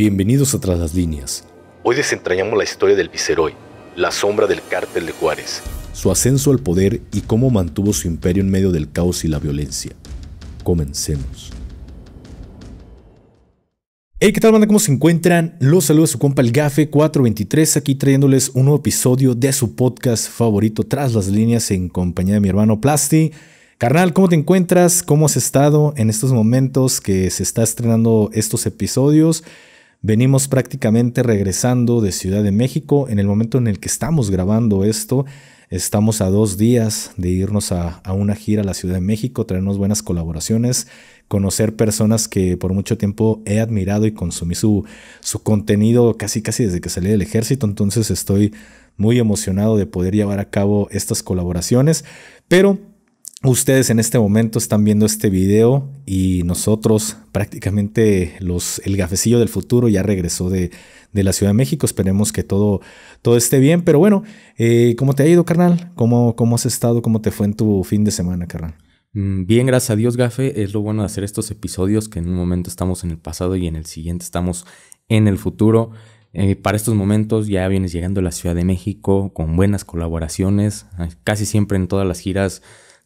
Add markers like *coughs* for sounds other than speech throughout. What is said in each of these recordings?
Bienvenidos a Tras las Líneas. Hoy desentrañamos la historia del Viceroy, la sombra del cártel de Juárez. Su ascenso al poder y cómo mantuvo su imperio en medio del caos y la violencia. Comencemos. Hey, ¿qué tal, banda? ¿Cómo se encuentran? Los saluda su compa el Gafe 423, aquí trayéndoles un nuevo episodio de su podcast favorito, Tras las Líneas, en compañía de mi hermano Plasti. Carnal, ¿cómo te encuentras? ¿Cómo has estado en estos momentos que se está estrenando estos episodios? Venimos prácticamente regresando de Ciudad de México. En el momento en el que estamos grabando esto, estamos a dos días de irnos a, una gira a la Ciudad de México, traernos buenas colaboraciones, conocer personas que por mucho tiempo he admirado y consumí su, su contenido casi casi desde que salí del ejército. Entonces estoy muy emocionado de poder llevar a cabo estas colaboraciones. Pero Ustedes en este momento están viendo este video y nosotros prácticamente los, el gafecillo del futuro ya regresó de, la Ciudad de México. Esperemos que todo, todo esté bien. Pero bueno, eh, ¿cómo te ha ido, carnal? ¿Cómo, ¿Cómo has estado? ¿Cómo te fue en tu fin de semana, carnal? Mm, bien, gracias a Dios, Gafe. Es lo bueno de hacer estos episodios que en un momento estamos en el pasado y en el siguiente estamos en el futuro. Eh, para estos momentos ya vienes llegando a la Ciudad de México con buenas colaboraciones. Ah, casi siempre en todas las giras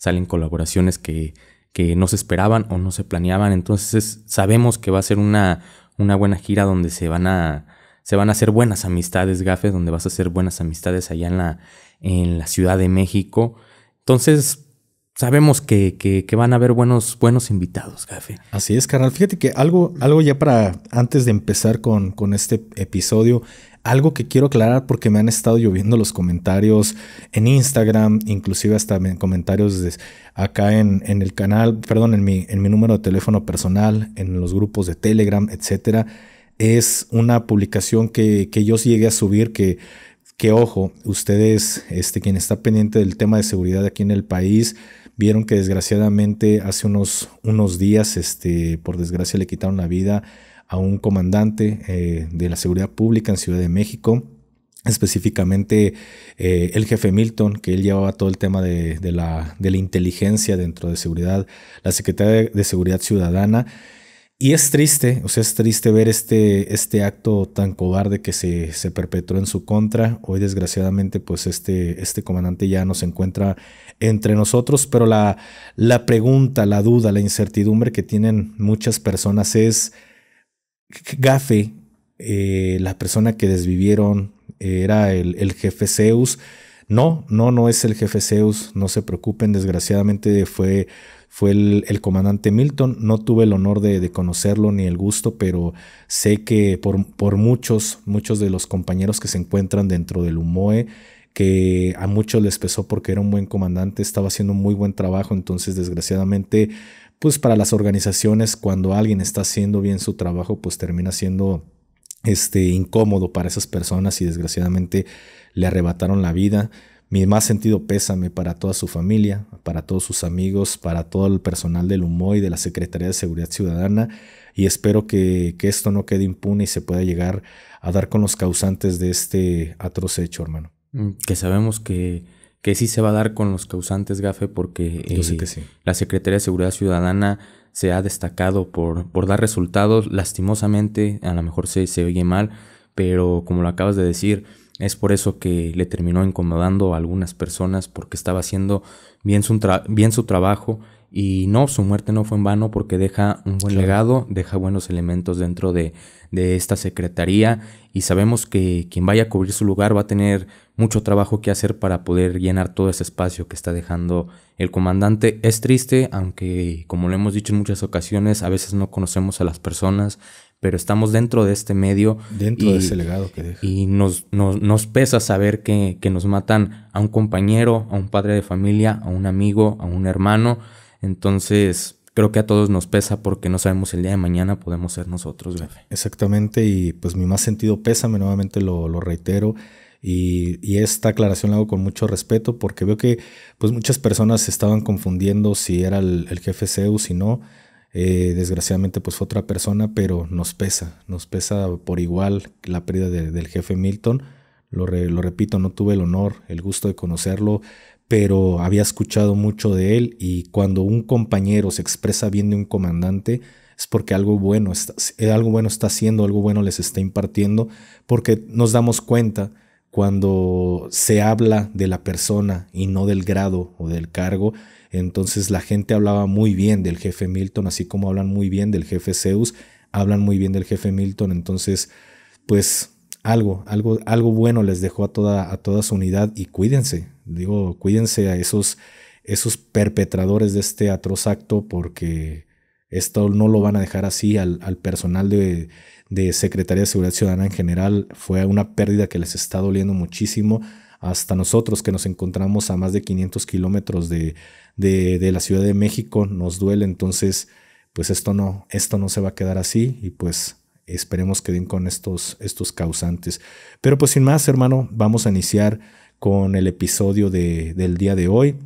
salen colaboraciones que, que no se esperaban o no se planeaban. Entonces sabemos que va a ser una, una buena gira donde se van a se van a hacer buenas amistades, Gafes, donde vas a hacer buenas amistades allá en la, en la Ciudad de México. Entonces, sabemos que, van a haber buenos, buenos invitados, Gafe. Así es, carnal. Fíjate que algo, algo ya para antes de empezar con, con este episodio, algo que quiero aclarar porque me han estado lloviendo los comentarios en Instagram, inclusive hasta comentarios acá en, en, el canal, perdón, en mi, número de teléfono personal, en los grupos de Telegram, etcétera. Es una publicación que, yo llegué a subir que, que ojo, ustedes, este, quien está pendiente del tema de seguridad aquí en el país, vieron que desgraciadamente hace unos, unos días, este, por desgracia le quitaron la vida a un comandante eh, de la seguridad pública en Ciudad de México, específicamente eh, el jefe Milton, que él llevaba todo el tema de, la, de la inteligencia dentro de seguridad, la Secretaría de Seguridad Ciudadana. Y es triste, o sea, es triste ver este, este acto tan cobarde que se, perpetró en su contra. Hoy, desgraciadamente, pues este, este comandante ya no se encuentra entre nosotros, pero la, la pregunta, la duda, la incertidumbre que tienen muchas personas es, Gafe, eh, la persona que desvivieron, eh, era el, jefe Zeus. No, no, no es el jefe Zeus, no se preocupen, desgraciadamente fue, fue el, comandante Milton, no tuve el honor de, conocerlo ni el gusto, pero sé que por, por, muchos, muchos de los compañeros que se encuentran dentro del UMOE, que a muchos les pesó porque era un buen comandante, estaba haciendo un muy buen trabajo, entonces desgraciadamente pues para las organizaciones cuando alguien está haciendo bien su trabajo, pues termina siendo este incómodo para esas personas y desgraciadamente le arrebataron la vida. Mi más sentido pésame para toda su familia, para todos sus amigos, para todo el personal del humo y de la Secretaría de Seguridad Ciudadana y espero que, que esto no quede impune y se pueda llegar a dar con los causantes de este atroz hecho, hermano. Mm, que sabemos que que sí se va a dar con los causantes GAFE porque eh, la Secretaría de Seguridad Ciudadana se ha destacado por, por dar resultados. Lastimosamente, a lo mejor se, se oye mal, pero como lo acabas de decir, es por eso que le terminó incomodando a algunas personas porque estaba haciendo bien su, bien su trabajo y no, su muerte no fue en vano porque deja un buen legado, deja buenos elementos dentro de, esta secretaría y sabemos que quien vaya a cubrir su lugar va a tener mucho trabajo que hacer para poder llenar todo ese espacio que está dejando el comandante. Es triste, aunque como lo hemos dicho en muchas ocasiones, a veces no conocemos a las personas, pero estamos dentro de este medio. Dentro de ese legado que deja. Y nos, nos, nos pesa saber que, que nos matan a un compañero, a un padre de familia, a un amigo, a un hermano. Entonces, creo que a todos nos pesa porque no sabemos el día de mañana podemos ser nosotros, jefe. Exactamente, y pues mi más sentido pésame, nuevamente lo, reitero. Y, esta aclaración la hago con mucho respeto porque veo que pues muchas personas estaban confundiendo si era el, jefe Zeus, si no. Eh, desgraciadamente pues fue otra persona, pero nos pesa, nos pesa por igual la pérdida del jefe Milton. Lo, lo repito, no tuve el honor, el gusto de conocerlo, pero había escuchado mucho de él y cuando un compañero se expresa bien de un comandante es porque algo bueno está, eh, algo bueno está haciendo, algo bueno les está impartiendo, porque nos damos cuenta cuando se habla de la persona y no del grado o del cargo. Entonces la gente hablaba muy bien del jefe Milton, así como hablan muy bien del jefe Zeus, hablan muy bien del jefe Milton. Entonces, pues algo, algo, algo bueno les dejó a toda, a toda su unidad y cuídense, digo, cuídense a esos, esos perpetradores de este atroz acto porque esto no lo van a dejar así al, personal de, Secretaría de Seguridad Ciudadana en general. Fue una pérdida que les está doliendo muchísimo. Hasta nosotros que nos encontramos a más de 500 kilómetros de, de, la Ciudad de México nos duele. Entonces, pues esto no, esto no se va a quedar así y pues Esperemos que den con estos, estos causantes. Pero pues sin más, hermano, vamos a iniciar con el episodio de, del día de hoy.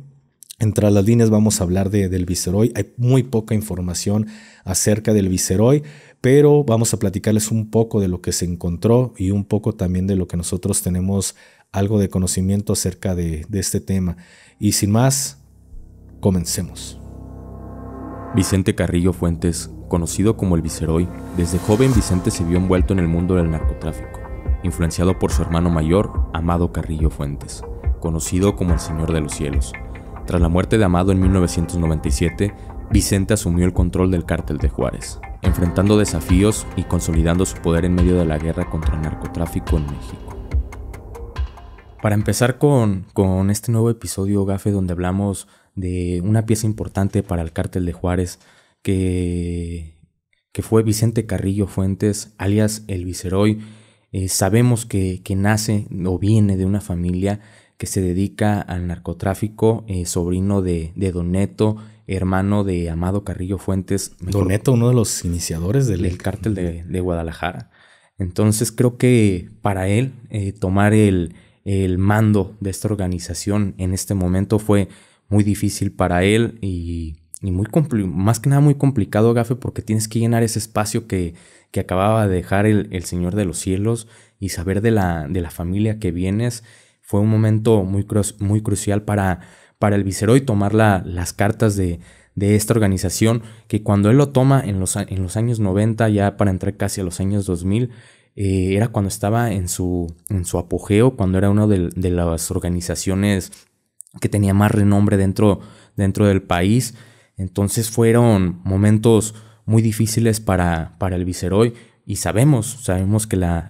Entre las líneas vamos a hablar del viceroy. Hay muy poca información acerca del viceroy, pero vamos a platicarles un poco de lo que se encontró y un poco también de lo que nosotros tenemos algo de conocimiento acerca de, de este tema. Y sin más, comencemos. Vicente Carrillo Fuentes, conocido como el Viceroy, desde joven Vicente se vio envuelto en el mundo del narcotráfico, influenciado por su hermano mayor, Amado Carrillo Fuentes, conocido como el Señor de los Cielos. Tras la muerte de Amado en 1997, Vicente asumió el control del cártel de Juárez, enfrentando desafíos y consolidando su poder en medio de la guerra contra el narcotráfico en México. Para empezar con, con este nuevo episodio, Gafe, donde hablamos de una pieza importante para el cártel de Juárez que, que fue Vicente Carrillo Fuentes, alias el Viceroy. Eh, sabemos que, nace o viene de una familia que se dedica al narcotráfico, eh, sobrino de, Don Neto, hermano de Amado Carrillo Fuentes. Don Neto, uno de los iniciadores del, del cártel de, Guadalajara. Entonces creo que para él eh, tomar el, el mando de esta organización en este momento fue muy difícil para él y, muy más que nada muy complicado, Gafe, porque tienes que llenar ese espacio que, que acababa de dejar el, Señor de los Cielos y saber de la, de la familia que vienes. Fue un momento muy, muy crucial para, para el Viceroy tomar las cartas de, esta organización, que cuando él lo toma en los, en los años 90, ya para entrar casi a los años 2000, eh, era cuando estaba en su, en su apogeo, cuando era una de, de, las organizaciones que tenía más renombre dentro, dentro del país. Entonces fueron momentos muy difíciles para, para el Viceroy y sabemos, sabemos que la,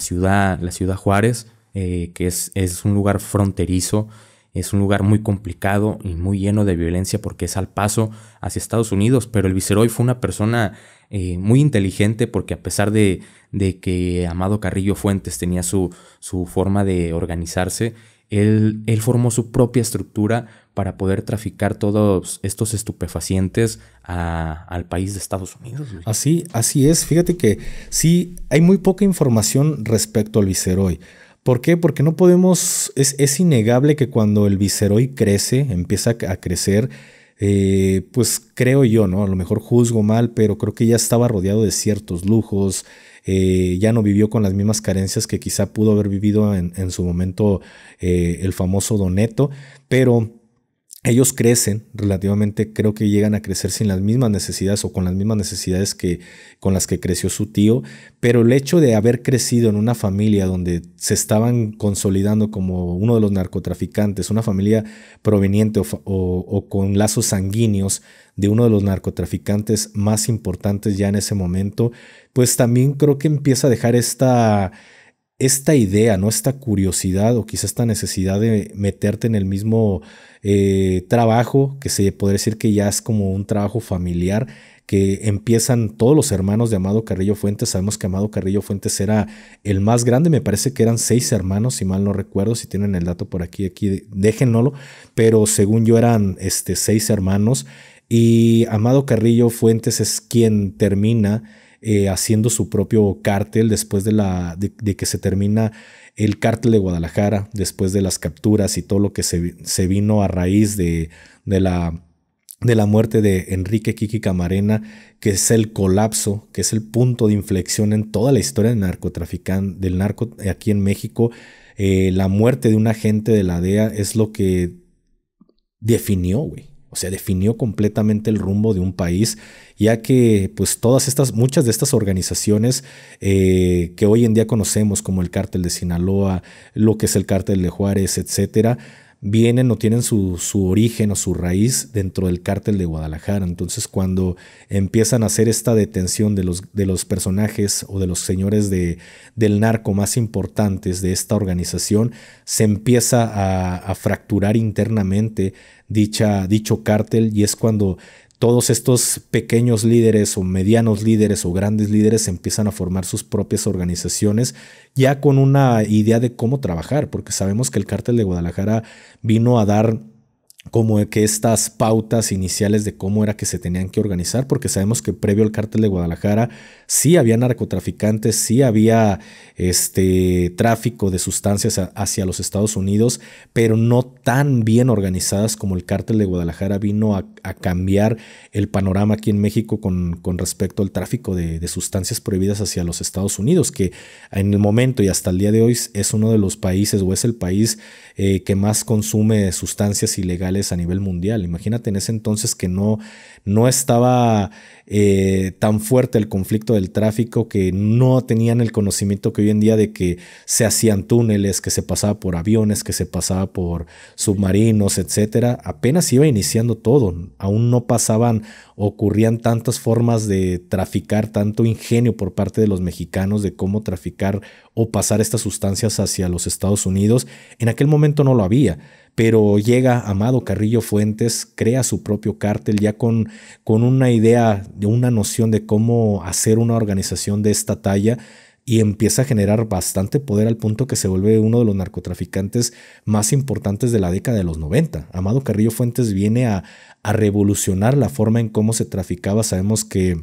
ciudad, la ciudad Juárez, eh, que es, es un lugar fronterizo, es un lugar muy complicado y muy lleno de violencia porque es al paso hacia Estados Unidos, pero el Viceroy fue una persona eh, muy inteligente porque a pesar de, de que Amado Carrillo Fuentes tenía su, su forma de organizarse, él, formó su propia estructura para poder traficar todos estos estupefacientes al país de Estados Unidos. Así, así es. Fíjate que sí, hay muy poca información respecto al Viceroy. ¿Por qué? Porque no podemos, es, innegable que cuando el Viceroy crece, empieza a crecer, eh, pues creo yo, ¿no? A lo mejor juzgo mal, pero creo que ya estaba rodeado de ciertos lujos, eh, ya no vivió con las mismas carencias que quizá pudo haber vivido en, su momento eh, el famoso Doneto, pero ellos crecen relativamente, creo que llegan a crecer sin las mismas necesidades o con las mismas necesidades que con las que creció su tío, pero el hecho de haber crecido en una familia donde se estaban consolidando como uno de los narcotraficantes, una familia proveniente o, o con lazos sanguíneos de uno de los narcotraficantes más importantes ya en ese momento, pues también creo que empieza a dejar esta esta idea, ¿no? Esta curiosidad o quizás esta necesidad de meterte en el mismo eh, trabajo, que se podría decir que ya es como un trabajo familiar, que empiezan todos los hermanos de Amado Carrillo Fuentes. Sabemos que Amado Carrillo Fuentes era el más grande, me parece que eran seis hermanos, si mal no recuerdo, si tienen el dato por aquí, aquí déjenlo, pero según yo eran este, seis hermanos. Y Amado Carrillo Fuentes es quien termina eh, haciendo su propio cártel después de, la, de, que se termina el cártel de Guadalajara, después de las capturas y todo lo que se, vino a raíz de, de la de la muerte de Enrique Kiki Camarena, que es el colapso, que es el punto de inflexión en toda la historia del narcotraficante, del narco aquí en México. Eh, la muerte de un agente de la DEA es lo que definió, güey o sea, definió completamente el rumbo de un país, ya que pues todas estas, muchas de estas organizaciones eh, que hoy en día conocemos como el cártel de Sinaloa, lo que es el cártel de Juárez, etcétera, vienen o tienen su, origen o su raíz dentro del cártel de Guadalajara. Entonces cuando empiezan a hacer esta detención de los, de los personajes o de los señores de, del narco más importantes de esta organización, se empieza a, fracturar internamente dicha, dicho cártel y es cuando todos estos pequeños líderes o medianos líderes o grandes líderes empiezan a formar sus propias organizaciones ya con una idea de cómo trabajar, porque sabemos que el cártel de Guadalajara vino a dar como que estas pautas iniciales de cómo era que se tenían que organizar, porque sabemos que previo al cártel de Guadalajara sí había narcotraficantes, sí había este tráfico de sustancias hacia los Estados Unidos, pero no tan bien organizadas como el cártel de Guadalajara vino a, cambiar el panorama aquí en México con, con respecto al tráfico de, sustancias prohibidas hacia los Estados Unidos, que en el momento y hasta el día de hoy es uno de los países o es el país eh, que más consume sustancias ilegales a nivel mundial. Imagínate en ese entonces que no, no estaba eh, tan fuerte el conflicto del tráfico, que no tenían el conocimiento que hoy en día de que se hacían túneles, que se pasaba por aviones, que se pasaba por submarinos, etcétera. Apenas iba iniciando todo, aún no pasaban, ocurrían tantas formas de traficar, tanto ingenio por parte de los mexicanos de cómo traficar o pasar estas sustancias hacia los Estados Unidos. En aquel momento no lo había, pero llega Amado Carrillo Fuentes, crea su propio cártel ya con, con una idea, una noción de cómo hacer una organización de esta talla y empieza a generar bastante poder al punto que se vuelve uno de los narcotraficantes más importantes de la década de los 90. Amado Carrillo Fuentes viene a revolucionar la forma en cómo se traficaba. Sabemos que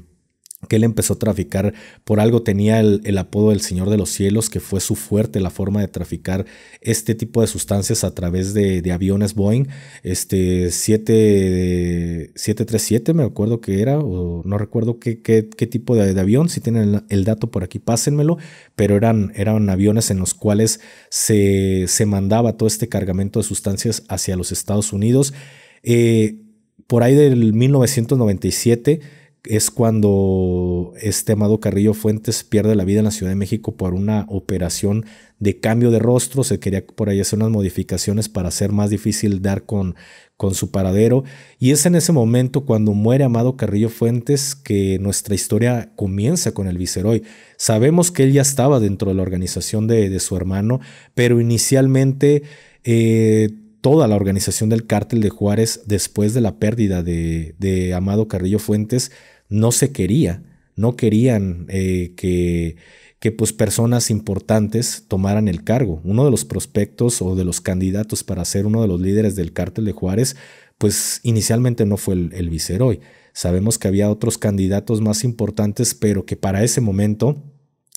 que él empezó a traficar, por algo tenía el, apodo del Señor de los Cielos, que fue su fuerte la forma de traficar este tipo de sustancias a través de, aviones Boeing, este 7, 737 me acuerdo que era, o no recuerdo qué, qué, tipo de, avión, si tienen el, dato por aquí pásenmelo, pero eran, eran aviones en los cuales se, mandaba todo este cargamento de sustancias hacia los Estados Unidos. Eh, por ahí del 1997 es cuando este Amado Carrillo Fuentes pierde la vida en la Ciudad de México por una operación de cambio de rostro. Se quería por ahí hacer unas modificaciones para hacer más difícil dar con, con su paradero. Y es en ese momento cuando muere Amado Carrillo Fuentes que nuestra historia comienza con el Viceroy. Sabemos que él ya estaba dentro de la organización de, su hermano, pero inicialmente... Eh, toda la organización del cártel de Juárez después de la pérdida de, Amado Carrillo Fuentes no se quería, no querían eh, que, pues, personas importantes tomaran el cargo. Uno de los prospectos o de los candidatos para ser uno de los líderes del cártel de Juárez, pues inicialmente no fue el viceroy. Sabemos que había otros candidatos más importantes, pero que para ese momento,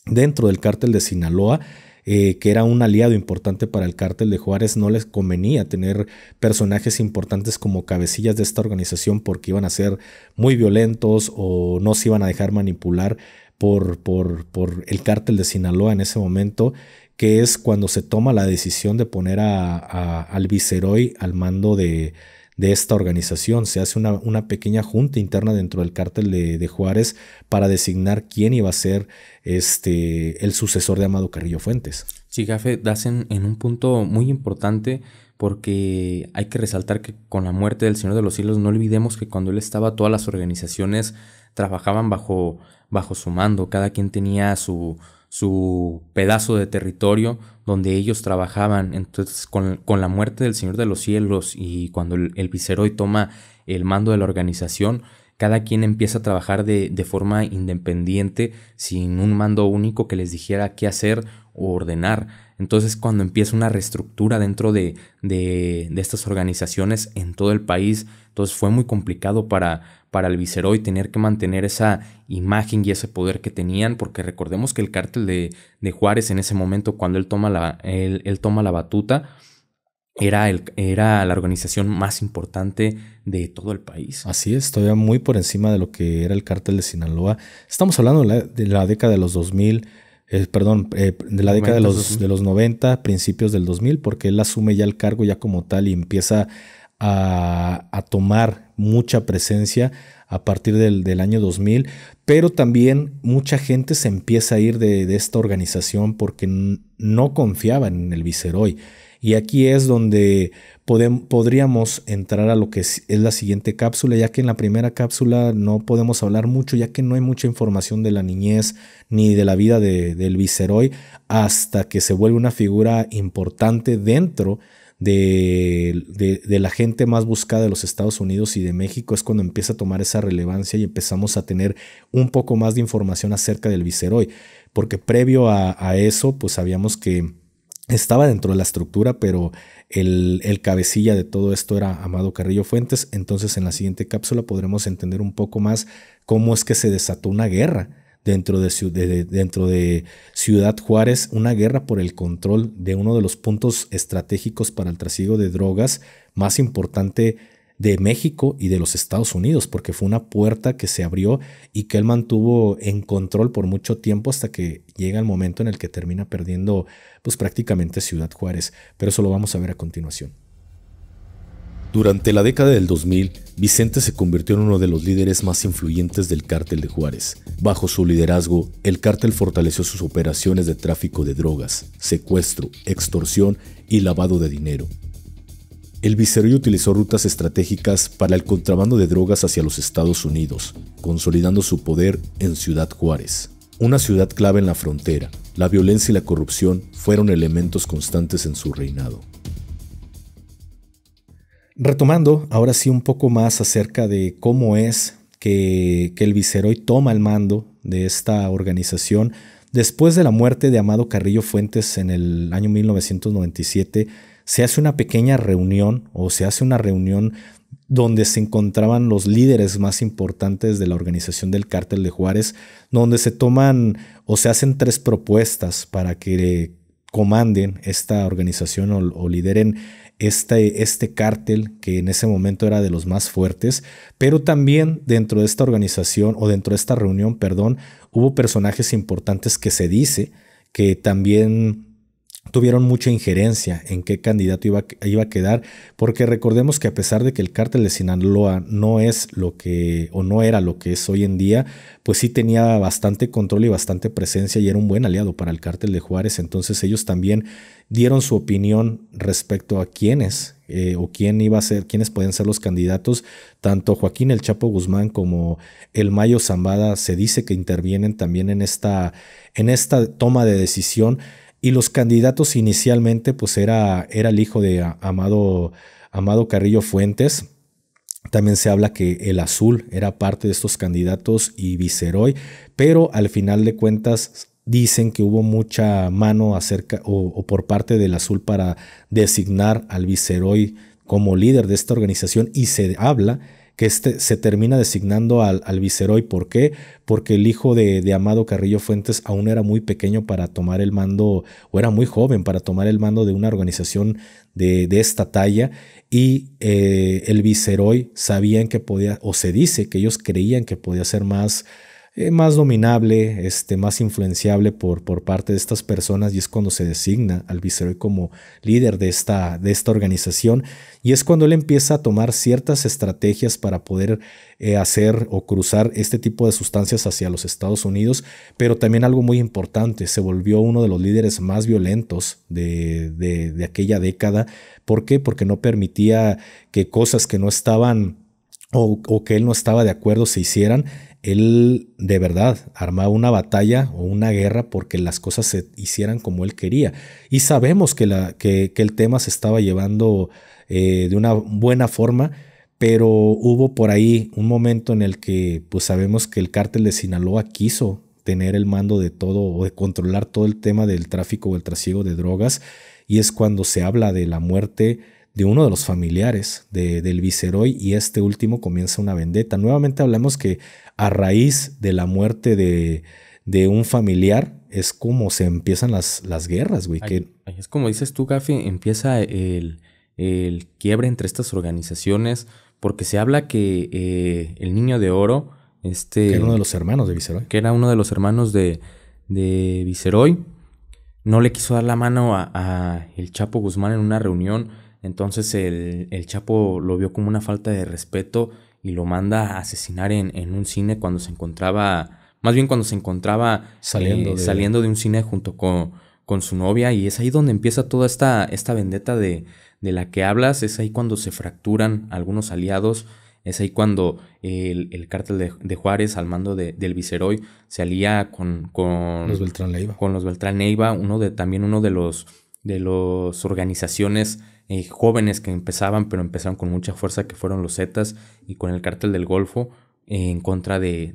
dentro del cártel de Sinaloa, eh, que era un aliado importante para el cártel de Juárez, no les convenía tener personajes importantes como cabecillas de esta organización porque iban a ser muy violentos o no se iban a dejar manipular por, por, por el cártel de Sinaloa en ese momento, que es cuando se toma la decisión de poner al Viceroy al mando de, de esta organización. Se hace una, pequeña junta interna dentro del cártel de, Juárez para designar quién iba a ser este, el sucesor de Amado Carrillo Fuentes. Sí, Jafe, das en, un punto muy importante porque hay que resaltar que con la muerte del Señor de los hilos no olvidemos que cuando él estaba todas las organizaciones trabajaban bajo, bajo su mando, cada quien tenía su, su pedazo de territorio donde ellos trabajaban. Entonces, con, la muerte del Señor de los Cielos y cuando el, viceroy toma el mando de la organización, cada quien empieza a trabajar de, forma independiente, sin un mando único que les dijera qué hacer o ordenar. Entonces, cuando empieza una reestructura dentro de estas organizaciones en todo el país, entonces fue muy complicado para, para el Viceroy tener que mantener esa imagen y ese poder que tenían, porque recordemos que el cártel de, Juárez en ese momento, cuando él toma la, él, toma la batuta, era, el, era, la organización más importante de todo el país. Así es, todavía muy por encima de lo que era el cártel de Sinaloa. Estamos hablando de la, década de los 2000, perdón, de la década de los, eh, eh, de los 90, principios del 2000, porque él asume ya el cargo ya como tal y empieza a, tomar mucha presencia a partir del, año 2000, pero también mucha gente se empieza a ir de, esta organización porque no confiaban en el Viceroy. Y aquí es donde podríamos entrar a lo que es, la siguiente cápsula, ya que en la primera cápsula no podemos hablar mucho, ya que no hay mucha información de la niñez ni de la vida del Viceroy hasta que se vuelve una figura importante dentro de, de, la gente más buscada de los Estados Unidos y de México es cuando empieza a tomar esa relevancia y empezamos a tener un poco más de información acerca del viceroy, porque previo a, eso, pues sabíamos que estaba dentro de la estructura, pero el, el, cabecilla de todo esto era Amado Carrillo Fuentes, entonces en la siguiente cápsula podremos entender un poco más cómo es que se desató una guerra dentro de, dentro de Ciudad Juárez una guerra por el control de uno de los puntos estratégicos para el trasiego de drogas más importante de México y de los Estados Unidos, porque fue una puerta que se abrió y que él mantuvo en control por mucho tiempo hasta que llega el momento en el que termina perdiendo pues prácticamente Ciudad Juárez, pero eso lo vamos a ver a continuación. Durante la década del 2000, Vicente se convirtió en uno de los líderes más influyentes del cártel de Juárez. Bajo su liderazgo, el cártel fortaleció sus operaciones de tráfico de drogas, secuestro, extorsión y lavado de dinero. El viceroy utilizó rutas estratégicas para el contrabando de drogas hacia los Estados Unidos, consolidando su poder en Ciudad Juárez. Una ciudad clave en la frontera, la violencia y la corrupción fueron elementos constantes en su reinado. Retomando ahora sí un poco más acerca de cómo es que, el Viceroy toma el mando de esta organización. Después de la muerte de Amado Carrillo Fuentes en el año 1997, se hace una pequeña reunión o se hace una reunión donde se encontraban los líderes más importantes de la organización del cártel de Juárez, donde se toman o se hacen tres propuestas para que comanden esta organización o lideren este, este cártel que en ese momento era de los más fuertes, pero también dentro de esta organización o dentro de esta reunión, perdón, hubo personajes importantes que se dice que también tuvieron mucha injerencia en qué candidato iba, iba, a quedar, porque recordemos que a pesar de que el cártel de Sinaloa no es lo que, o no era lo que es hoy en día, pues sí tenía bastante control y bastante presencia y era un buen aliado para el cártel de Juárez, entonces ellos también dieron su opinión respecto a quiénes eh, o quién iba a ser, quiénes pueden ser los candidatos. Tanto Joaquín El Chapo Guzmán como el Mayo Zambada se dice que intervienen también en esta, en esta toma de decisión. Y los candidatos inicialmente, pues era, era el hijo de Amado, Amado Carrillo Fuentes. También se habla que el azul era parte de estos candidatos y Viceroy, pero al final de cuentas dicen que hubo mucha mano acerca o, por parte del Azul para designar al Viceroy como líder de esta organización y se habla que este se termina designando al, Viceroy. ¿Por qué? Porque el hijo de, Amado Carrillo Fuentes aún era muy pequeño para tomar el mando, o era muy joven para tomar el mando de una organización de, esta talla. Y eh, el Viceroy sabían que podía, o se dice que ellos creían que podía ser más eh, más dominable, este, más influenciable por, por parte de estas personas y es cuando se designa al viceroy como líder de esta, de esta organización y es cuando él empieza a tomar ciertas estrategias para poder eh, hacer o cruzar este tipo de sustancias hacia los Estados Unidos, pero también algo muy importante, se volvió uno de los líderes más violentos de, aquella década. ¿Por qué? Porque no permitía que cosas que no estaban o, que él no estaba de acuerdo se hicieran él de verdad armaba una batalla o una guerra porque las cosas se hicieran como él quería. Y sabemos que, el tema se estaba llevando eh, de una buena forma, pero hubo por ahí un momento en el que pues sabemos que el cártel de Sinaloa quiso tener el mando de todo o de controlar todo el tema del tráfico o el trasiego de drogas y es cuando se habla de la muerte de uno de los familiares del viceroy y este último comienza una vendetta. Nuevamente hablamos que a raíz de la muerte de, un familiar, es como se empiezan las, guerras, güey. Es como dices tú, Gafi, empieza el, quiebre entre estas organizaciones, porque se habla que eh, el niño de oro, este... Que era uno de los hermanos de Viceroy. Que era uno de los hermanos de, Viceroy, no le quiso dar la mano a, el Chapo Guzmán en una reunión, entonces el, el Chapo lo vio como una falta de respeto y lo manda a asesinar en, en un cine cuando se encontraba, más bien cuando se encontraba saliendo, eh, de... saliendo de... un cine junto con, con, su novia y es ahí donde empieza toda esta, esta vendetta de, la que hablas, es ahí cuando se fracturan algunos aliados. Es ahí cuando el, cártel de, Juárez, al mando del Viceroy, se alía con, los Beltrán Neiva. Con los Beltrán uno de, también uno de los de las organizaciones eh, jóvenes que empezaban, pero empezaron con mucha fuerza, que fueron los Zetas y con el cártel del Golfo, en contra de,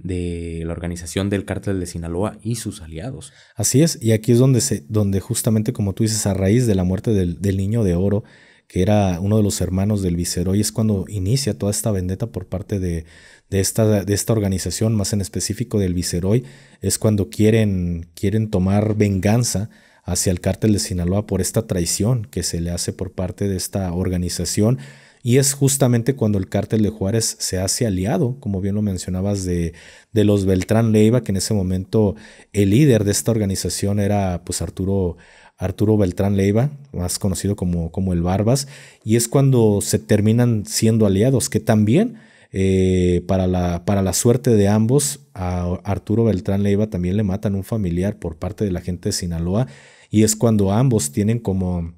la organización del cártel de Sinaloa y sus aliados. Así es, y aquí es donde, se, donde justamente como tú dices, a raíz de la muerte del, niño de oro, que era uno de los hermanos del Viceroy, es cuando inicia toda esta vendetta por parte de, esta, de esta organización, más en específico del Viceroy, es cuando quieren, quieren tomar venganza hacia el cártel de Sinaloa por esta traición que se le hace por parte de esta organización. Y es justamente cuando el cártel de Juárez se hace aliado, como bien lo mencionabas, de, de los Beltrán Leiva, que en ese momento el líder de esta organización era pues Arturo Arturo Beltrán Leiva, más conocido como, como, el Barbas, y es cuando se terminan siendo aliados, que también eh, para, la, para, la, suerte de ambos, a Arturo Beltrán Leiva también le matan un familiar por parte de la gente de Sinaloa, y es cuando ambos tienen como...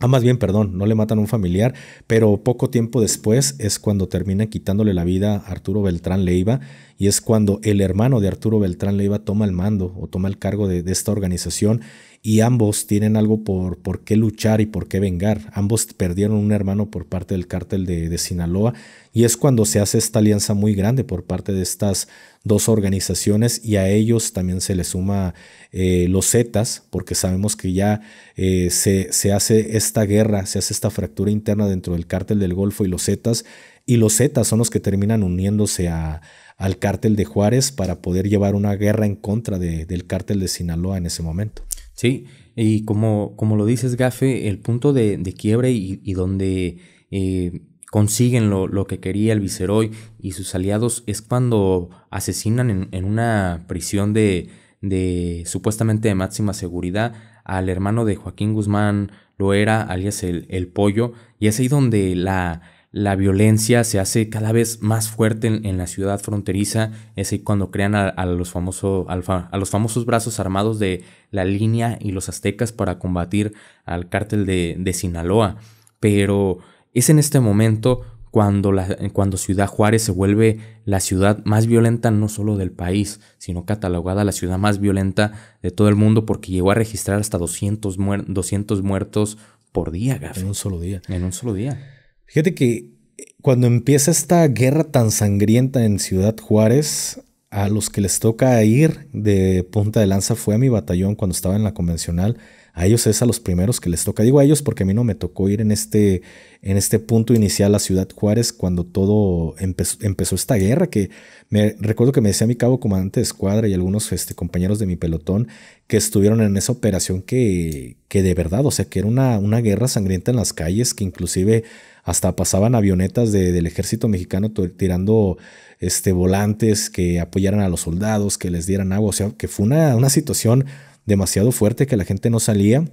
Ah, más bien, perdón, no le matan a un familiar, pero poco tiempo después es cuando terminan quitándole la vida a Arturo Beltrán Leiva y es cuando el hermano de Arturo Beltrán Leiva toma el mando o toma el cargo de, de esta organización y ambos tienen algo por, por qué luchar y por qué vengar. Ambos perdieron un hermano por parte del cártel de, Sinaloa y es cuando se hace esta alianza muy grande por parte de estas dos organizaciones y a ellos también se les suma eh, los Zetas porque sabemos que ya eh, se, hace esta guerra, se hace esta fractura interna dentro del cártel del Golfo y los Zetas y los Zetas son los que terminan uniéndose al cártel de Juárez para poder llevar una guerra en contra del cártel de Sinaloa en ese momento. Sí, y como, como lo dices, Gafe, el punto de, de quiebre y, y donde eh, consiguen lo, que quería el Viceroy y sus aliados es cuando asesinan en, una prisión de, de, supuestamente de máxima seguridad al hermano de Joaquín Guzmán lo era alias el, el Pollo, y es ahí donde la, la violencia se hace cada vez más fuerte en, la ciudad fronteriza. Es ahí cuando crean a, los a los famosos brazos armados de la línea y los aztecas para combatir al cártel de, Sinaloa. Pero es en este momento cuando, la, cuando Ciudad Juárez se vuelve la ciudad más violenta no solo del país, sino catalogada la ciudad más violenta de todo el mundo porque llegó a registrar hasta 200, muertos por día, En un solo día. En un solo día. Fíjate que eh, cuando empieza esta guerra tan sangrienta en Ciudad Juárez, a los que les toca ir de punta de lanza fue a mi batallón cuando estaba en la convencional. A ellos es a los primeros que les toca. Digo a ellos porque a mí no me tocó ir en este, en este punto inicial a Ciudad Juárez cuando todo empezó esta guerra. Que me recuerdo que me decía mi cabo comandante de escuadra y algunos este, compañeros de mi pelotón que estuvieron en esa operación que, que de verdad, o sea, que era una, una guerra sangrienta en las calles que inclusive hasta pasaban avionetas del ejército mexicano tirando este, volantes que apoyaran a los soldados, que les dieran agua, o sea, que fue una, una situación demasiado fuerte que la gente no salía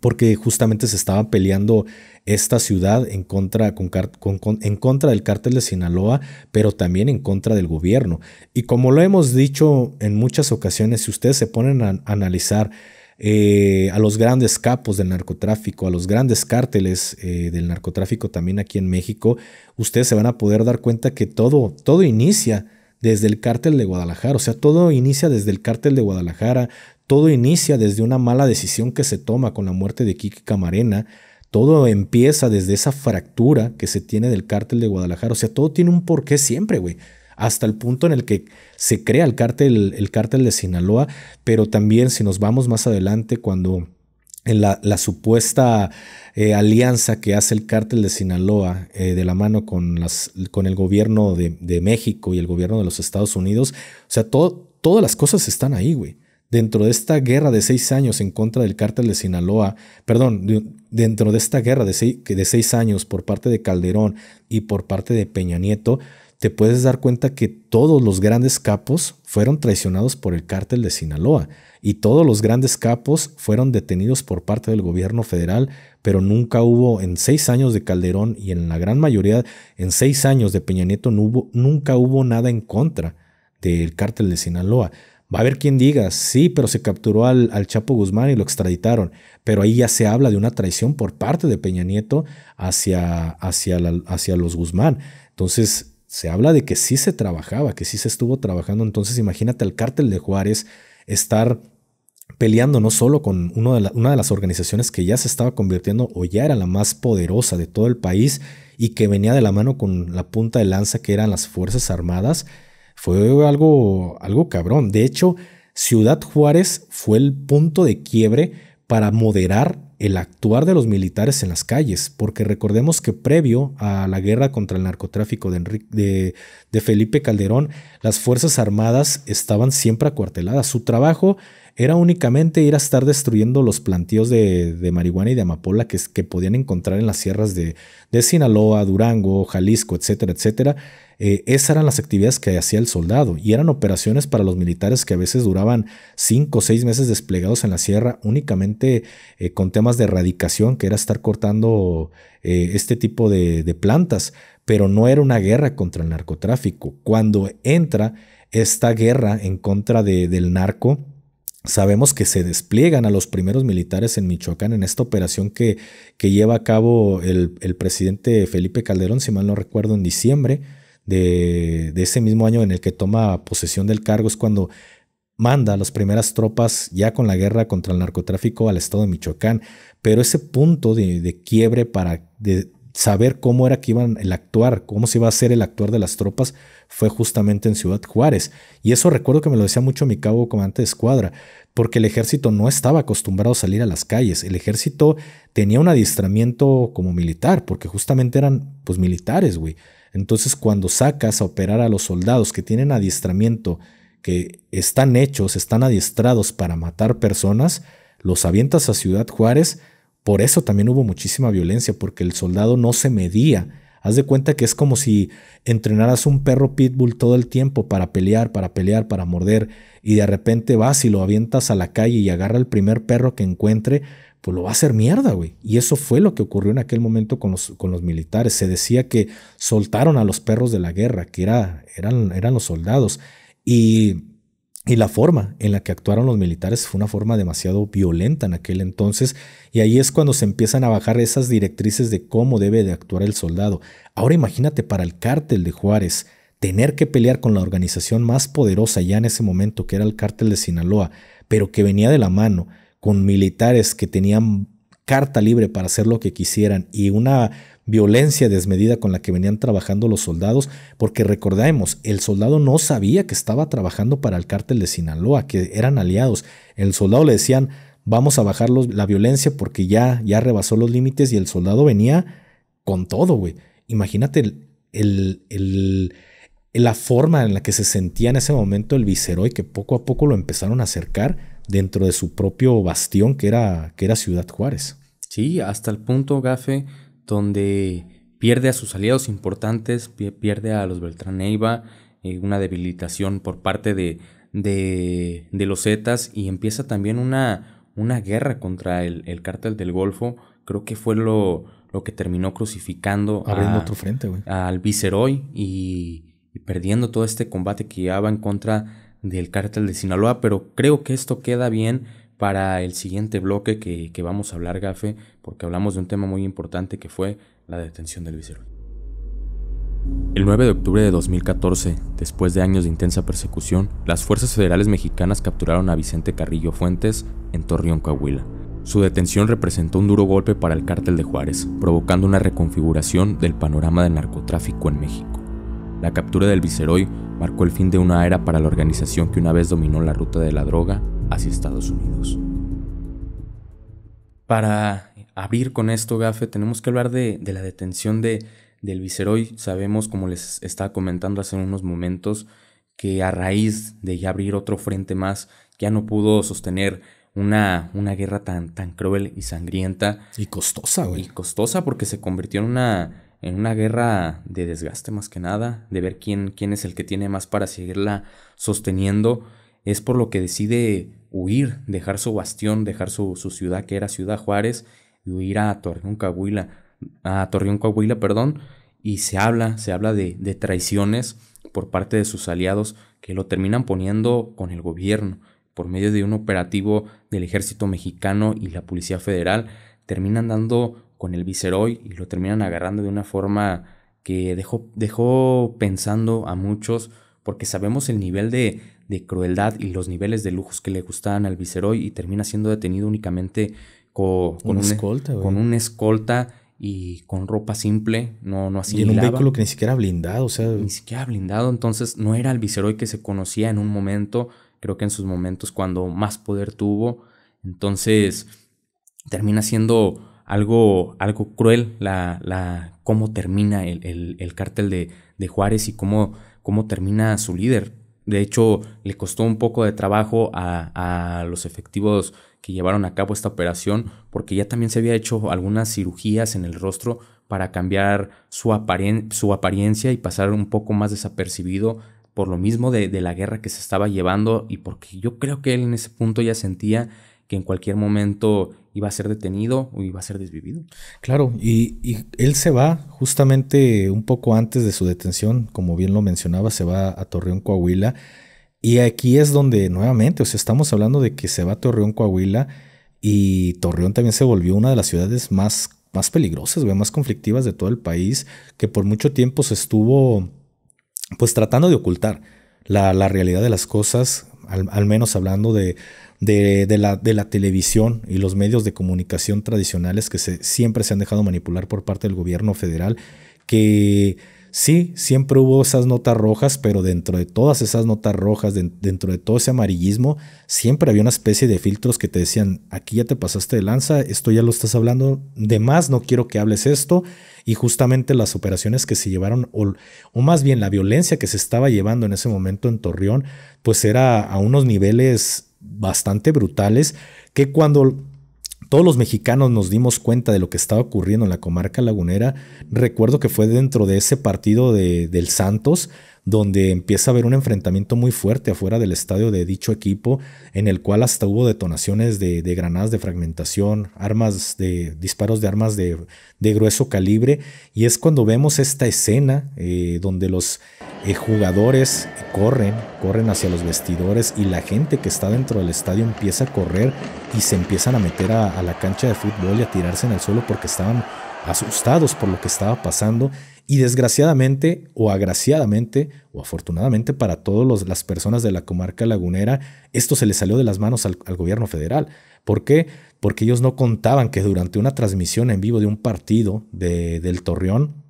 porque justamente se estaba peleando esta ciudad en contra, en contra del cártel de Sinaloa, pero también en contra del gobierno. Y como lo hemos dicho en muchas ocasiones, si ustedes se ponen a analizar eh, a los grandes capos del narcotráfico, a los grandes cárteles eh, del narcotráfico también aquí en México, ustedes se van a poder dar cuenta que todo, todo inicia desde el cártel de Guadalajara, o sea, todo inicia desde el cártel de Guadalajara, todo inicia desde una mala decisión que se toma con la muerte de Kiki Camarena, todo empieza desde esa fractura que se tiene del cártel de Guadalajara, o sea, todo tiene un porqué siempre, güey hasta el punto en el que se crea el cártel, el de Sinaloa, pero también si nos vamos más adelante cuando en la, supuesta eh, alianza que hace el cártel de Sinaloa eh, de la mano con, las, con el gobierno de, México y el gobierno de los Estados Unidos, o sea, todas las cosas están ahí, güey dentro de esta guerra de seis años en contra del cártel de Sinaloa, perdón, dentro de esta guerra de de seis, años por parte de Calderón y por parte de Peña Nieto, te puedes dar cuenta que todos los grandes capos fueron traicionados por el cártel de Sinaloa y todos los grandes capos fueron detenidos por parte del gobierno federal, pero nunca hubo en seis años de Calderón y en la gran mayoría, en seis años de Peña Nieto, no hubo, nunca hubo nada en contra del cártel de Sinaloa. Va a haber quien diga, sí, pero se capturó al, Chapo Guzmán y lo extraditaron. Pero ahí ya se habla de una traición por parte de Peña Nieto hacia, hacia los Guzmán. Entonces, se habla de que sí se trabajaba, que sí se estuvo trabajando. Entonces imagínate al cártel de Juárez estar peleando no solo con una de las organizaciones que ya se estaba convirtiendo o ya era la más poderosa de todo el país y que venía de la mano con la punta de lanza que eran las Fuerzas Armadas, fue algo, algo cabrón. De hecho, Ciudad Juárez fue el punto de quiebre para moderar el actuar de los militares en las calles, porque recordemos que previo a la guerra contra el narcotráfico de, Felipe Calderón, las Fuerzas Armadas estaban siempre acuarteladas. Su trabajo era únicamente ir a estar destruyendo los plantíos de, marihuana y de amapola que, que, podían encontrar en las sierras de, de Sinaloa, Durango, Jalisco, etcétera, etcétera. Eh, esas eran las actividades que hacía el soldado y eran operaciones para los militares que a veces duraban cinco o seis meses desplegados en la sierra únicamente eh, con temas de erradicación, que era estar cortando eh, este tipo de, plantas, pero no era una guerra contra el narcotráfico. Cuando entra esta guerra en contra del narco, Sabemos que se despliegan a los primeros militares en Michoacán en esta operación que, lleva a cabo el presidente Felipe Calderón, si mal no recuerdo, en diciembre de, ese mismo año en el que toma posesión del cargo es cuando manda las primeras tropas ya con la guerra contra el narcotráfico al estado de Michoacán. Pero ese punto de, quiebre para de saber cómo era que iban el actuar, cómo se iba a hacer el actuar de las tropas, fue justamente en Ciudad Juárez. Y eso recuerdo que me lo decía mucho mi cabo comandante de escuadra, porque el ejército no estaba acostumbrado a salir a las calles. El ejército tenía un adiestramiento como militar, porque justamente eran pues militares, güey. Entonces cuando sacas a operar a los soldados que tienen adiestramiento, que están hechos, están adiestrados para matar personas, los avientas a Ciudad Juárez, por eso también hubo muchísima violencia, porque el soldado no se medía. Haz de cuenta que es como si entrenaras un perro pitbull todo el tiempo para pelear, para pelear, para morder, y de repente vas y lo avientas a la calle y agarra el primer perro que encuentre pues lo va a hacer mierda, güey. Y eso fue lo que ocurrió en aquel momento con los, con los militares. Se decía que soltaron a los perros de la guerra, que era, eran, eran los soldados. Y, y la forma en la que actuaron los militares fue una forma demasiado violenta en aquel entonces. Y ahí es cuando se empiezan a bajar esas directrices de cómo debe de actuar el soldado. Ahora imagínate para el cártel de Juárez tener que pelear con la organización más poderosa ya en ese momento, que era el cártel de Sinaloa, pero que venía de la mano con militares que tenían carta libre para hacer lo que quisieran y una violencia desmedida con la que venían trabajando los soldados, porque recordemos, el soldado no sabía que estaba trabajando para el cártel de Sinaloa, que eran aliados. El soldado le decían, vamos a bajar la violencia porque ya, ya rebasó los límites y el soldado venía con todo, güey. Imagínate el, la forma en la que se sentía en ese momento el viceroy, que poco a poco lo empezaron a acercar dentro de su propio bastión que era, que era Ciudad Juárez. Sí, hasta el punto, Gafe, donde pierde a sus aliados importantes, pierde a los Beltrán Eiva. Eh, una debilitación por parte de, de, los Zetas y empieza también una, una guerra contra el, el cártel del Golfo. Creo que fue lo, lo que terminó crucificando frente, al Viceroy y, y perdiendo todo este combate que llevaba en contra del cártel de Sinaloa, pero creo que esto queda bien para el siguiente bloque que, vamos a hablar, Gafe, porque hablamos de un tema muy importante que fue la detención del viceroy. El 9 de octubre de 2014, después de años de intensa persecución, las fuerzas federales mexicanas capturaron a Vicente Carrillo Fuentes en Torreón, Coahuila. Su detención representó un duro golpe para el cártel de Juárez, provocando una reconfiguración del panorama del narcotráfico en México. La captura del Viceroy marcó el fin de una era para la organización que una vez dominó la ruta de la droga hacia Estados Unidos. Para abrir con esto, Gafe, tenemos que hablar de, la detención de, del Viceroy. Sabemos, como les estaba comentando hace unos momentos, que a raíz de ya abrir otro frente más, ya no pudo sostener una, una guerra tan, tan cruel y sangrienta. Y costosa, güey. Y costosa porque se convirtió en una en una guerra de desgaste más que nada, de ver quién, quién es el que tiene más para seguirla sosteniendo, es por lo que decide huir, dejar su bastión, dejar su, ciudad que era Ciudad Juárez, y huir a Torreón Coahuila, a perdón, y se habla, se habla de, de traiciones por parte de sus aliados que lo terminan poniendo con el gobierno, por medio de un operativo del ejército mexicano y la Policía Federal, terminan dando con el Viceroy y lo terminan agarrando de una forma que dejó, dejó pensando a muchos porque sabemos el nivel de, de, crueldad y los niveles de lujos que le gustaban al Viceroy y termina siendo detenido únicamente con, con, un, escolta, con escolta y con ropa simple, no, no así Y en un vehículo que ni siquiera blindado, o sea... Ni siquiera blindado, entonces no era el Viceroy que se conocía en un momento, creo que en sus momentos cuando más poder tuvo, entonces termina siendo algo, algo cruel la, la cómo termina el, el, cártel de, Juárez y cómo, cómo termina su líder. De hecho, le costó un poco de trabajo a, los efectivos que llevaron a cabo esta operación porque ya también se había hecho algunas cirugías en el rostro para cambiar su, su apariencia y pasar un poco más desapercibido por lo mismo de, de la guerra que se estaba llevando y porque yo creo que él en ese punto ya sentía que en cualquier momento iba a ser detenido o iba a ser desvivido. Claro, y, él se va justamente un poco antes de su detención, como bien lo mencionaba, se va a Torreón, Coahuila. Y aquí es donde nuevamente, o sea, estamos hablando de que se va a Torreón, Coahuila, y Torreón también se volvió una de las ciudades más, más peligrosas, más conflictivas de todo el país, que por mucho tiempo se estuvo pues tratando de ocultar la, realidad de las cosas, al menos hablando de, de, la, de la televisión y los medios de comunicación tradicionales que siempre se han dejado manipular por parte del gobierno federal, que sí, siempre hubo esas notas rojas, pero dentro de todas esas notas rojas, dentro de todo ese amarillismo, siempre había una especie de filtros que te decían, aquí ya te pasaste de lanza, esto ya lo estás hablando, de más no quiero que hables esto, y justamente las operaciones que se llevaron, o más bien la violencia que se estaba llevando en ese momento en Torreón, pues era a unos niveles bastante brutales que cuando todos los mexicanos nos dimos cuenta de lo que estaba ocurriendo en la comarca lagunera. Recuerdo que fue dentro de ese partido del Santos, donde empieza a haber un enfrentamiento muy fuerte afuera del estadio de dicho equipo, en el cual hasta hubo detonaciones de, granadas de fragmentación, armas de disparos de armas de, grueso calibre. Y es cuando vemos esta escena eh, donde los eh, jugadores corren, corren hacia los vestidores y la gente que está dentro del estadio empieza a correr y se empiezan a meter a, la cancha de fútbol y a tirarse en el suelo porque estaban asustados por lo que estaba pasando y desgraciadamente o agraciadamente o afortunadamente para todas las personas de la comarca lagunera, esto se le salió de las manos al, gobierno federal. ¿Por qué? Porque ellos no contaban que durante una transmisión en vivo de un partido del Torreón,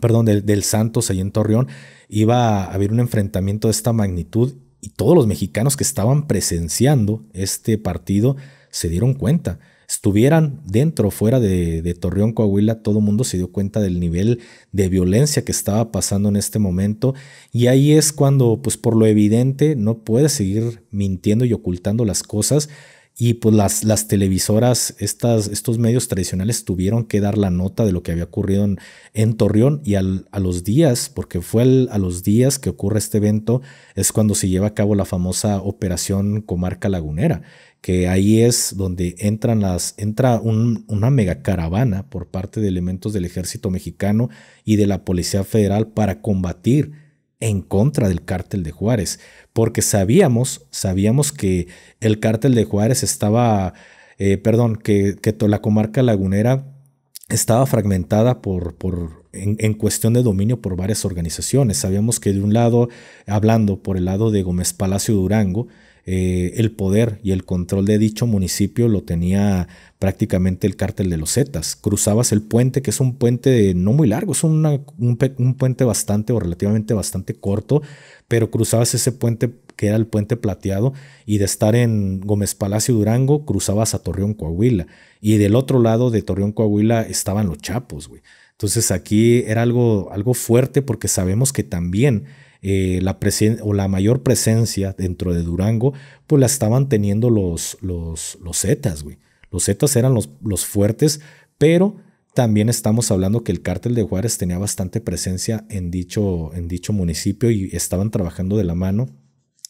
perdón, del, del Santos ahí en Torreón, iba a haber un enfrentamiento de esta magnitud y todos los mexicanos que estaban presenciando este partido se dieron cuenta. Estuvieran dentro o fuera de, Torreón, Coahuila, todo el mundo se dio cuenta del nivel de violencia que estaba pasando en este momento. Y ahí es cuando, pues por lo evidente, no puedes seguir mintiendo y ocultando las cosas y pues las, las televisoras, estas, estos medios tradicionales tuvieron que dar la nota de lo que había ocurrido en, en Torreón y a los días, porque fue a los días que ocurre este evento, es cuando se lleva a cabo la famosa operación Comarca Lagunera, que ahí es donde entran las, entra un, una caravana por parte de elementos del ejército mexicano y de la Policía Federal para combatir en contra del cártel de Juárez, porque sabíamos, sabíamos que el cártel de Juárez estaba, eh, perdón, que, que la comarca lagunera estaba fragmentada por, por en, en, cuestión de dominio por varias organizaciones. Sabíamos que de un lado, hablando por el lado de Gómez Palacio Durango, eh, el poder y el control de dicho municipio lo tenía prácticamente el cártel de los Zetas. Cruzabas el puente, que es un puente no muy largo, es un, puente bastante o relativamente bastante corto, pero cruzabas ese puente que era el puente plateado y de estar en Gómez Palacio Durango cruzabas a Torreón Coahuila y del otro lado de Torreón Coahuila estaban los Chapos, güey. Entonces aquí era algo, algo fuerte porque sabemos que también eh, la o la mayor presencia dentro de Durango, pues la estaban teniendo los, los, los Zetas, güey. Los Zetas eran los, fuertes, pero también estamos hablando que el cártel de Juárez tenía bastante presencia en dicho, en dicho municipio y estaban trabajando de la mano.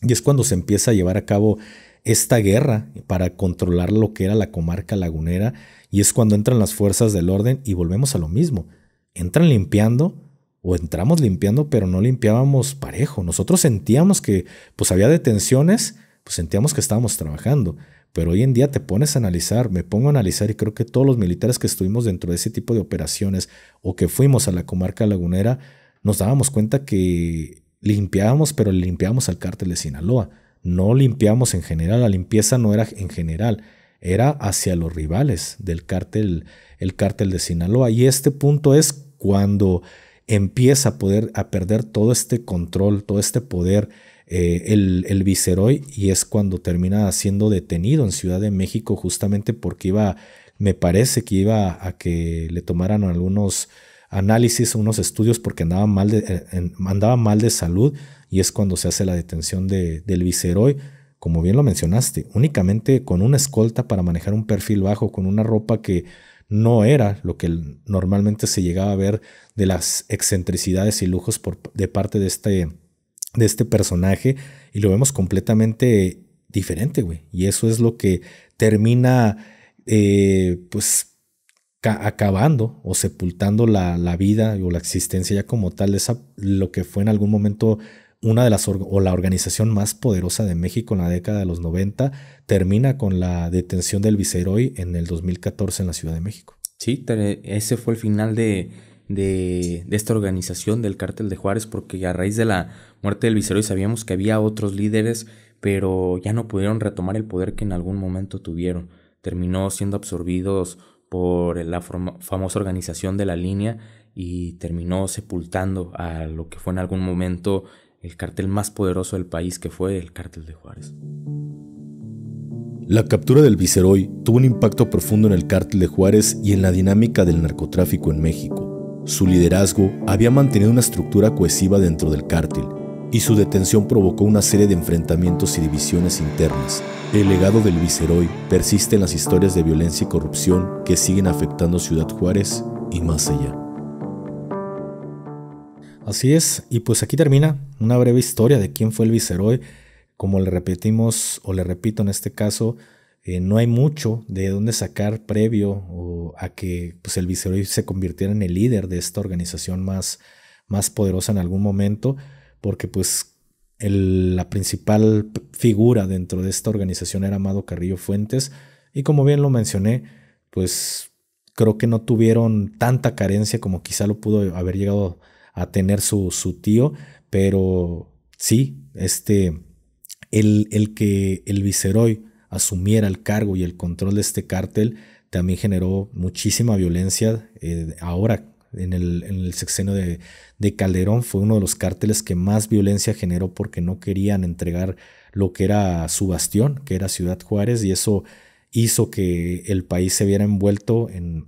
Y es cuando se empieza a llevar a cabo esta guerra para controlar lo que era la comarca lagunera y es cuando entran las fuerzas del orden y volvemos a lo mismo. Entran limpiando, o entramos limpiando, pero no limpiábamos parejo. Nosotros sentíamos que pues había detenciones, pues sentíamos que estábamos trabajando. Pero hoy en día te pones a analizar, me pongo a analizar y creo que todos los militares que estuvimos dentro de ese tipo de operaciones o que fuimos a la comarca lagunera, nos dábamos cuenta que limpiábamos, pero limpiábamos al cártel de Sinaloa. No limpiábamos en general, la limpieza no era en general, era hacia los rivales del cártel, el cártel de Sinaloa. Y este punto es cuando empieza a poder a perder todo este control, todo este poder, eh, el, el viceroy, y es cuando termina siendo detenido en Ciudad de México justamente porque iba, me parece que iba a que le tomaran algunos análisis, unos estudios porque andaba mal de, eh, mal de salud y es cuando se hace la detención de, del viceroy, como bien lo mencionaste, únicamente con una escolta para manejar un perfil bajo, con una ropa que no era lo que normalmente se llegaba a ver de las excentricidades y lujos de parte de este, de este personaje y lo vemos completamente diferente, güey. Y eso es lo que termina, eh, pues, acabando o sepultando la, vida o la existencia ya como tal, esa, lo que fue en algún momento una de las o la organización más poderosa de México en la década de los 90 termina con la detención del Viceroy en el 2014 en la Ciudad de México. Sí, ese fue el final de, de, de, esta organización del cártel de Juárez porque a raíz de la muerte del Viceroy sabíamos que había otros líderes, pero ya no pudieron retomar el poder que en algún momento tuvieron. Terminó siendo absorbidos por la famosa organización de la línea y terminó sepultando a lo que fue en algún momento el cartel más poderoso del país que fue el Cártel de Juárez. La captura del Viceroy tuvo un impacto profundo en el cártel de Juárez y en la dinámica del narcotráfico en México. Su liderazgo había mantenido una estructura cohesiva dentro del cártel y su detención provocó una serie de enfrentamientos y divisiones internas. El legado del Viceroy persiste en las historias de violencia y corrupción que siguen afectando Ciudad Juárez y más allá. Así es, y pues aquí termina una breve historia de quién fue el viceroy. Como le repetimos, o le repito en este caso, eh, no hay mucho de dónde sacar previo a que pues, el viceroy se convirtiera en el líder de esta organización más, más poderosa en algún momento, porque pues la principal figura dentro de esta organización era Amado Carrillo Fuentes, y como bien lo mencioné, pues creo que no tuvieron tanta carencia como quizá lo pudo haber llegado a a tener su, tío, pero sí, este, el, el que el viceroy asumiera el cargo y el control de este cártel también generó muchísima violencia. Eh, ahora, en el, en el sexenio de, Calderón, fue uno de los cárteles que más violencia generó porque no querían entregar lo que era su bastión, que era Ciudad Juárez, y eso hizo que el país se viera envuelto en,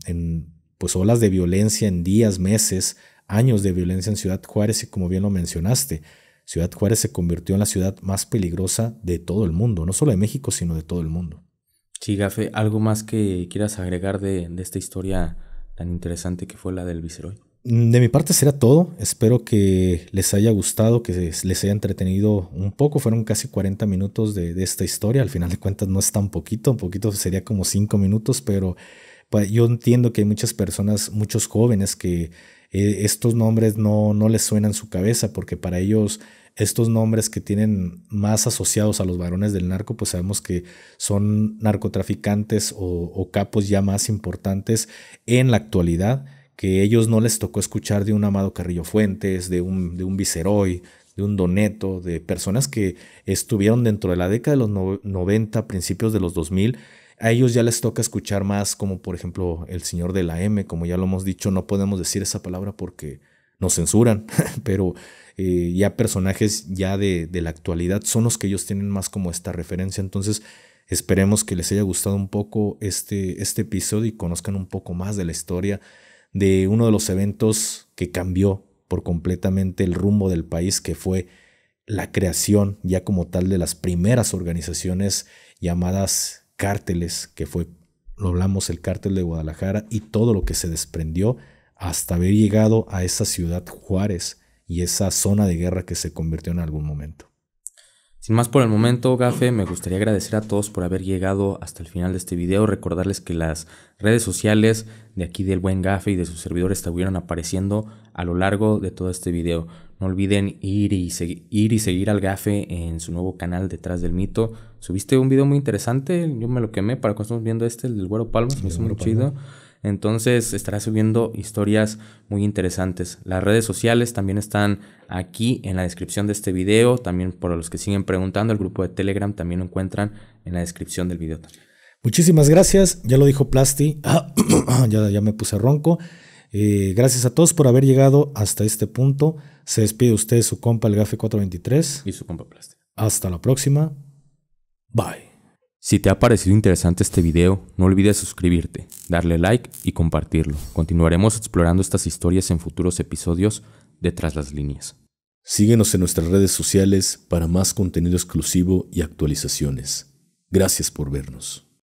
pues, olas de violencia en días, meses, años de violencia en Ciudad Juárez y como bien lo mencionaste, Ciudad Juárez se convirtió en la ciudad más peligrosa de todo el mundo, no solo de México, sino de todo el mundo. Sí, Gafe, ¿algo más que quieras agregar de, esta historia tan interesante que fue la del Viceroy? De mi parte será todo. Espero que les haya gustado, que les haya entretenido un poco. Fueron casi 40 minutos de, de esta historia. Al final de cuentas no es tan poquito, un poquito sería como 5 minutos, pero pues, yo entiendo que hay muchas personas, muchos jóvenes que eh, estos nombres no, les suenan en su cabeza porque para ellos estos nombres que tienen más asociados a los varones del narco, pues sabemos que son narcotraficantes o, capos ya más importantes en la actualidad, que ellos no les tocó escuchar de un Amado Carrillo Fuentes, de un, Viceroy, de un Doneto, de personas que estuvieron dentro de la década de los 90, principios de los 2000, a ellos ya les toca escuchar más, como por ejemplo el señor de la M, como ya lo hemos dicho, no podemos decir esa palabra porque nos censuran, *laughs* pero eh, ya personajes ya de, la actualidad son los que ellos tienen más como esta referencia, entonces esperemos que les haya gustado un poco este, este episodio y conozcan un poco más de la historia de uno de los eventos que cambió por completamente el rumbo del país, que fue la creación ya como tal de las primeras organizaciones llamadas cárteles, que fue, lo hablamos, el cártel de Guadalajara y todo lo que se desprendió hasta haber llegado a esa ciudad Juárez y esa zona de guerra que se convirtió en algún momento. Sin más por el momento, Gafe, me gustaría agradecer a todos por haber llegado hasta el final de este video, recordarles que las redes sociales de aquí del buen Gafe y de sus servidores estuvieron apareciendo a lo largo de todo este video. No olviden ir y, seguir al Gafe en su nuevo canal Detrás del Mito. Subiste un video muy interesante, yo me lo quemé para cuando estamos viendo este, el del Güero Palmas. me hizo muy chido. Entonces estará subiendo historias muy interesantes. Las redes sociales también están aquí en la descripción de este video. También por los que siguen preguntando, el grupo de Telegram también lo encuentran en la descripción del video. Muchísimas gracias. Ya lo dijo Plasti. *coughs* ya, ya me puse ronco. Eh, gracias a todos por haber llegado hasta este punto. Se despide usted su compa el Gafe 423. Y su compa Plástico. Hasta la próxima. Bye. Si te ha parecido interesante este video, no olvides suscribirte, darle like y compartirlo. Continuaremos explorando estas historias en futuros episodios de Tras las Líneas. Síguenos en nuestras redes sociales para más contenido exclusivo y actualizaciones. Gracias por vernos.